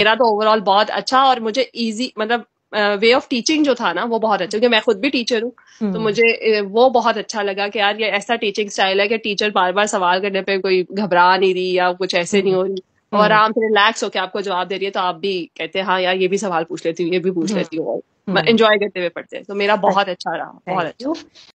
मेरा तो ओवरऑल बहुत अच्छा और मुझे इजी मतलब वे ऑफ टीचिंग जो था ना वो बहुत अच्छा क्योंकि मैं खुद भी टीचर हूँ तो हम्म। मुझे वो बहुत अच्छा लगा कि यार ये ऐसा टीचिंग स्टाइल है कि टीचर बार बार सवाल करने पे कोई घबरा नहीं रही या कुछ ऐसे नहीं हो रही हम्म। और हम्म। आराम से रिलैक्स होकर आपको जवाब दे रही है तो आप भी कहते हैं हाँ यार ये भी सवाल पूछ लेती हूँ ये भी पूछ लेती हूँ एंजॉय करते हुए पढ़ते हैं तो मेरा बहुत अच्छा रहा बहुत अच्छा